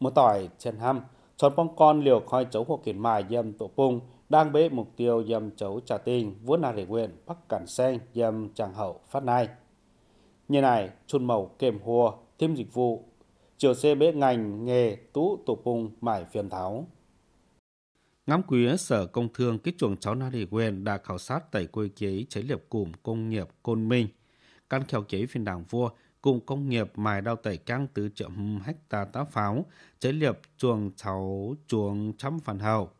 Một tỏi chân hăm, chọn bóng con liều khói chấu hộ kiến mài dâm tổ pung đang bế mục tiêu dâm chấu trà tình, vua na rể nguyện, bắc cản sen, dâm tràng hậu, phát nai. Như này, chun màu kèm hùa, thêm dịch vụ, chiều xe bế ngành, nghề, tú tổ pung mải phiền tháo. Ngắm quý Sở Công Thương kích chuồng cháu Na Lì Quyền đã khảo sát tại cơ chế chế liệp cụm công nghiệp Côn Minh. Căn khảo chế phiên đảng vua cụm công nghiệp mài đao tẩy căng từ triệu hecta tá pháo, chế liệp chuồng cháu chuồng trăm phản hậu.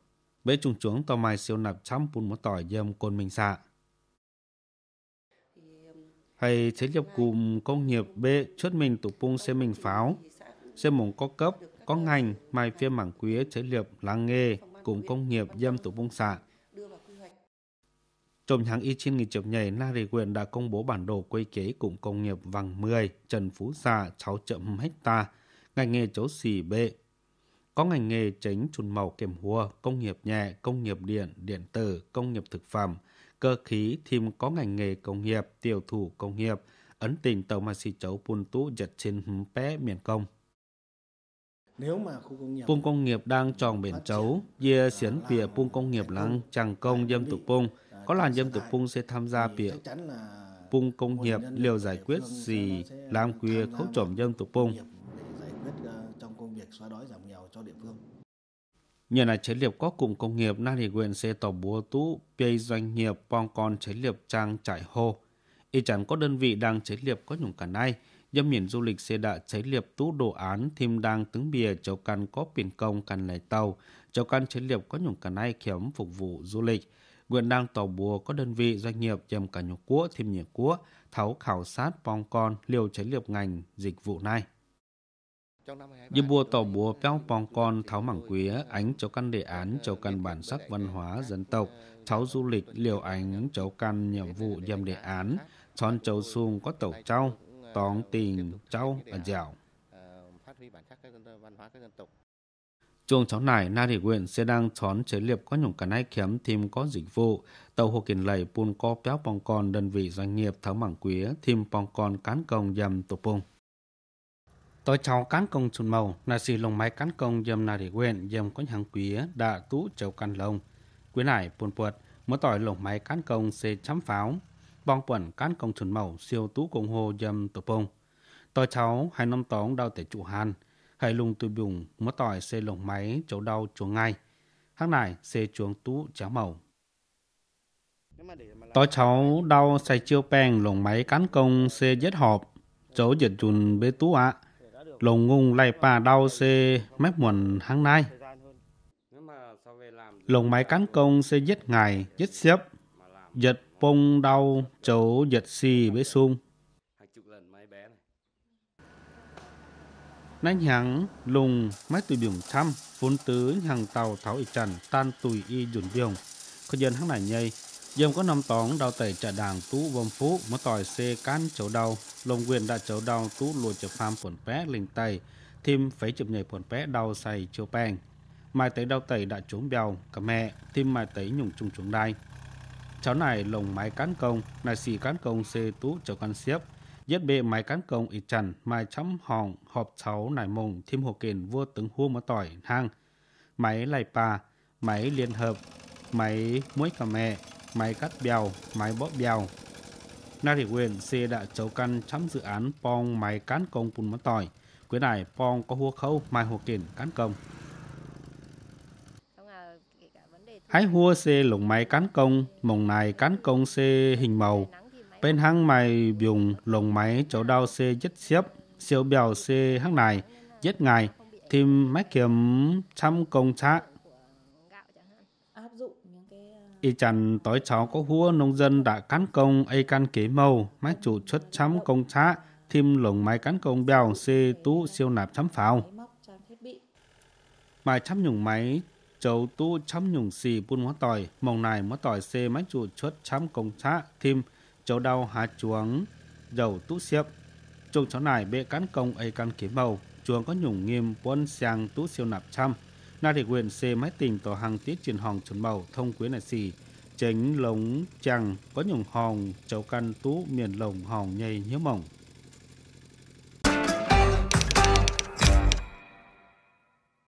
Bế trùng chuồng tàu mài siêu nạp trăm bùn một tỏi dâm côn mình xạ. Hay chế liệp cụm công nghiệp B chốt mình tụ pung xe mình pháo, xe mùng có cấp, có ngành, mài phía mảng quý chế liệp làng nghề, cụm công nghiệp dâm tụ pung xạ trộm nháng Y Chin nghỉ chụp nhảy Nari Quyền đã công bố bản đồ quy chế cụm công nghiệp Vàng 10, Trần Phú Sa 6 chậm hecta, ngành nghề chấu xì bệ. Có ngành nghề chính chùn màu kiểm hùa, công nghiệp nhẹ, công nghiệp điện, điện tử, công nghiệp thực phẩm, cơ khí, thêm có ngành nghề công nghiệp, tiểu thủ công nghiệp, ấn tình tàu mà xì chấu pun tú giật trên pé miền công nếu mà Pung công nghiệp đang tròn biển chấu, dìa xiến pìa pung công nghiệp lăng chẳng công dâm tục pung. Có là dâm tục pung sẽ tham gia pìa pung công nghiệp liều giải quyết gì làm quia khấu trộm dân tục pung. Ờ, Nhờ là chế liệp có cụm công nghiệp na thì quyền sẽ tổ búa tú bê doanh nghiệp pong con chế liệp trang trải hồ. Y chẳng có đơn vị đang chế liệp có nhủng cả nay, dâm miền du lịch xe đạ chế liệp tú đồ án thêm đang tướng bìa cháu căn có biển công căn này tàu cháu căn chế liệp có nhủng cả nay kém phục vụ du lịch nguyện đang tàu bùa có đơn vị doanh nghiệp dầm cả nhục cua thêm nhiều cua tháo khảo sát bong con liều chế liệp ngành dịch vụ này như bùa tàu bùa peo bong con tháo mảng quế ánh cháu căn đề án cháu căn bản sắc văn hóa dân tộc cháu du lịch liều ánh cháu căn nhiệm vụ dầm đề án tròn châu sung có tàu trao tỏng tình cháu và dẻo. Chuồng cháu này na thị quyền sẽ đang chón chế liệp có nhủng cả nay kiếm thêm có dịch vụ. Tàu hồ kiện lầy buôn có béo bong con đơn vị doanh nghiệp tháo mảng quý thêm bong con cán công dầm tổ bông. Tôi cháu cán công chun màu là xì lồng máy cán công dầm na thị quyền dầm có hàng quý đã tú châu căn lồng. Quý này buôn buột, mới tỏi lồng máy cán công sẽ chấm pháo bong quẩn cán công chuẩn màu siêu tú cộng hồ dâm tổ bông. Tòi cháu hai năm tóng đau tể trụ hàn, hãy lùng tùy bùng mất tỏi xê lồng máy chỗ đau chuồng ngay. Hắc này xê chuồng tú chéo màu. Tòi cháu đau xe chiêu bèn lồng máy cán công xê giết họp, chỗ giật chùn bê tú ạ. À. Lồng ngung lại bà đau xê mép muộn hàng nay. Lồng máy cán công xê giết ngày, giết xếp, giật bông đau chỗ giật xì bế sung. Nánh hẳn lùng máy tùy biển thăm vốn tứ hàng tàu tháo ị trần tan tùy y dùn biển. Có dân hắn này nhây. Dâm có nằm tóng đào tẩy trả đàng tú vòng phú mở tỏi xê cán chấu đau. Lồng quyền đã chấu đau tú lùa chở phàm phổn pé linh tay. Thêm phấy chụp nhảy phổn pé đau xài chiêu bèng. Mai tẩy đau tẩy đã trốn bèo cả mẹ. Thêm mai tẩy nhùng chung trúng đai cháu này lồng máy cán công là xì cán công xê tú cho con xếp giết bê máy cán công ít chằn mai chấm hòn họp cháu nải mông thêm hồ kền vua tướng hua mà tỏi hang máy lầy pa máy liên hợp máy muối cà mẹ máy cắt bèo máy bóp bèo na thị quyền xê đã cháu căn chấm dự án pong máy cán công pun mà tỏi quyến này pong có hua khâu mai hồ kền cán công hái hua xe lồng máy cán công mùng này cán công xe hình màu bên hang mày dùng lồng máy chỗ đau xe dứt xếp siêu bèo xe hang này dứt ngày thêm máy kiếm trăm công trá y chăn tối cháu có hua nông dân đã cán công ấy can kế màu máy chủ xuất trăm công trá thêm lồng máy cán công bèo xe tú siêu nạp chấm pháo mà chăm nhùng máy châu tu chấm nhung xì bún hóa tỏi mong này mất tỏi xê máy chủ chốt chấm công xã thêm châu đau hạ chuồng dầu tú xiếp châu cháu này bệ cán công ấy cán kiếm bầu chuồng có nhung nghiêm buôn sang tú siêu nạp trăm na thị quyền xê máy tình tổ hàng tiết truyền hòn chuẩn bầu thông quyến này xì chính lống chàng có nhung hòn châu căn tú miền lồng hòn nhây nhớ mỏng